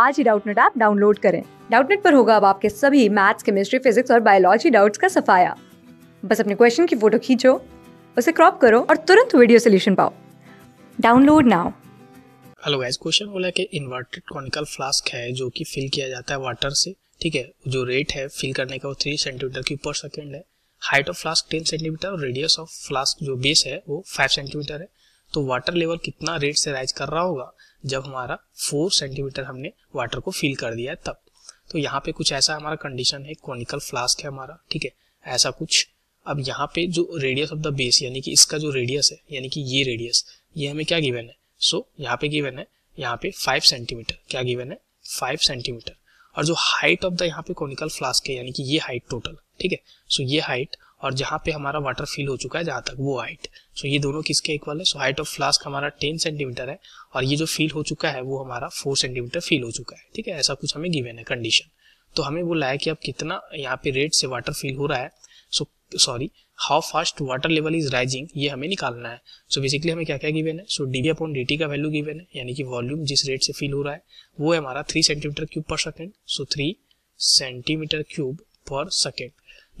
आज ही Doubtnet app download करें डाउटनेट पर होगा अब आपके सभी मैथ्स केमिस्ट्री फिजिक्स और बायोलॉजी डाउट्स का सफाया बस अपने क्वेश्चन की फोटो खींचो उसे क्रॉप करो और तुरंत वीडियो सोल्यूशन पाओ download now hello guys question बोला कि इन्वर्टेड कॉनिकल फ्लास्क है जो कि फिल किया जाता है वाटर से ठीक है जो रेट है फिल करने का वो थ्री सेंटीमीटर की पर सेकेंड है height of flask ten centimetre और रेडियस ऑफ फ्लास्क जो बेस है वो फाइव सेंटीमीटर है तो वाटर लेवल कितना रेट से राइज कर रहा होगा जब हमारा फोर सेंटीमीटर हमने वाटर को फिल कर दिया है तब तो यहाँ पे कुछ ऐसा हमारा कंडीशन है क्रॉनिकल फ्लास्क है हमारा ठीक है ऐसा कुछ अब यहाँ पे जो रेडियस ऑफ द बेस यानी कि इसका जो रेडियस है यानी कि ये रेडियस ये हमें क्या गिवन है सो so, यहाँ पे गिवन है यहाँ पे फाइव सेंटीमीटर क्या गिवन है फाइव सेंटीमीटर और जो हाइट ऑफ द यहाँ पे क्रॉनिकल फ्लास्क है यानी कि ये हाइट टोटल ठीक है सो ये हाइट और जहाँ पे हमारा वाटर फिल हो चुका है जहां तक वो हाइट सो ये दोनों किसके इक्वल है सो हाइट ऑफ फ्लास्क हमारा टेन सेंटीमीटर है और ये जो फील हो चुका है वो हमारा फोर सेंटीमीटर फील हो चुका है ठीक है ऐसा कुछ हमें गिवेन है कंडीशन तो हमें बोला है कि अब कितना यहाँ पे रेट से वाटर फील हो रहा है so sorry how fast water level is rising ये हमें निकालना है सो so बेसिकली हमें क्या क्या गिवेन है सो डी अपॉन डी का वैल्यू गिवेन है यानी कि वॉल्यूम जिस रेट से फील हो रहा है वो है हमारा three centimetre cube per second so three centimetre cube per second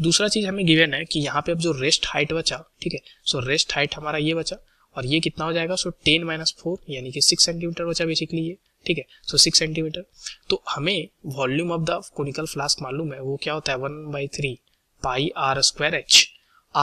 दूसरा चीज हमें गिवेन है कि यहाँ पे अब जो रेस्ट हाइट बचा ठीक है सो रेस्ट हाइट हमारा ये बचा और ये कितना हो जाएगा सो टेन माइनस फोर यानी कि सिक्स सेंटीमीटर बचा बेसिकली ये ठीक है सो सिक्स सेंटीमीटर तो हमें volume of the conical flask मालूम है वो क्या होता है one by three pi r square h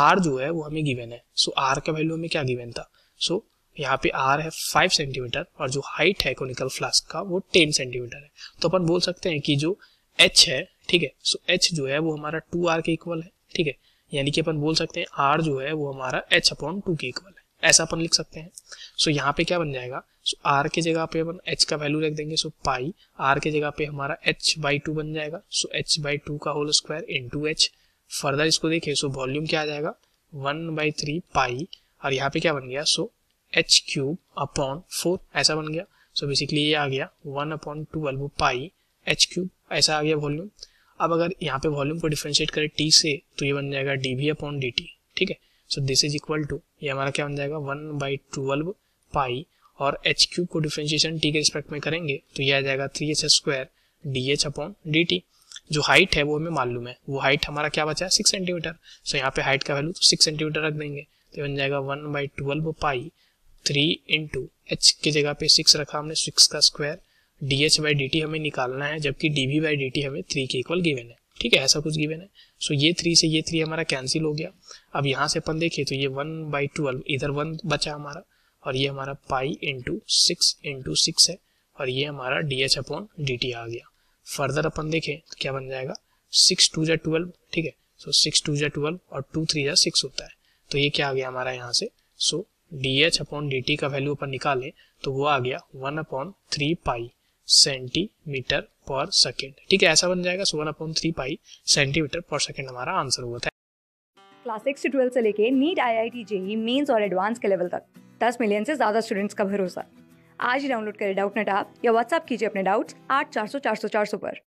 r जो है वो हमें गिवेन है सो so, आर का वैल्यू हमें क्या गिवेन था सो so, यहाँ पे आर है फाइव सेंटीमीटर और जो हाइट है कोनिकल फ्लास्क का वो टेन सेंटीमीटर है तो अपन बोल सकते हैं कि जो एच है ठीक है सो एच जो है वो हमारा टू आर के इक्वल है ठीक है यानी कि अपन बोल सकते हैं आर जो है वो हमारा एच अपॉन टू के इक्वल है ऐसा अपन लिख सकते हैं सो यहाँ पे क्या बन जाएगा सो आर के जगह पे अपन एच का वैल्यू रख देंगे सो पाई आर के जगह पे हमारा एच बाई टू बन जाएगा सो एच बाई टू का whole square into two h further इसको देखिए सो वॉल्यूम क्या आ जाएगा वन बाई थ्री पाई और यहाँ पे क्या बन गया so h cube upon four ऐसा बन गया सो so, बेसिकली ये आ गया one upon two pi h cube ऐसा आ गया वॉल्यूम अब अगर यहाँ पे वॉल्यूम को डिफ्रेंशिएट करें टी से तो ये बन जाएगा d v upon d t ठीक है so this is equal to ये हमारा क्या बन जाएगा वन बाई ट्वेल्व पाई और एच क्यूब को डिफ्रेंशिएशन टी के रिस्पेक्ट में करेंगे तो ये आ जाएगा three h square d h upon d t जो हाइट है वो हमें मालूम है वो हाइट हमारा क्या बचा है सिक्स सेंटीमीटर सो यहाँ पे हाइट का वैल्यू तो सिक्स सेंटीमीटर रख देंगे तो बन जाएगा one by twelve pi three into h की जगह पे सिक्स रखा हमने सिक्स का square d h by d t हमें निकालना है जबकि d v by d t हमें थ्री के इक्वल गिवन है ठीक है ऐसा कुछ गिवन है सो ये थ्री से ये थ्री हमारा कैंसिल हो गया अब यहाँ से अपन देखें तो ये वन बाई ट्वेल्व इधर वन बचा हमारा और ये हमारा pi into six into six है और ये हमारा d h upon d t आ गया फर्दर अपन देखें तो क्या बन जाएगा सिक्स टू जै ट्वेल्व ठीक है सो सिक्स टू जै ट्वेल्व और टू थ्री जै सिक्स होता है तो ये क्या आ गया हमारा यहाँ से so d h upon d t का वैल्यू अपन निकालें तो वो आ गया one upon three pi centimetre per second ठीक है ऐसा बन जाएगा so one upon three pi centimetre per second हमारा आंसर हुआ था क्लास सिक्स से ट्वेल्थ से लेके NEET I I T JEE mains और एडवांस के लेवल तक दस मिलियन से ज्यादा स्टूडेंट्स का भरोसा आज ही डाउनलोड करें डाउट नेट आप या व्हाट्सअप कीजिए अपने डाउट्स आठ चार सौ चार सौ चार सौ पर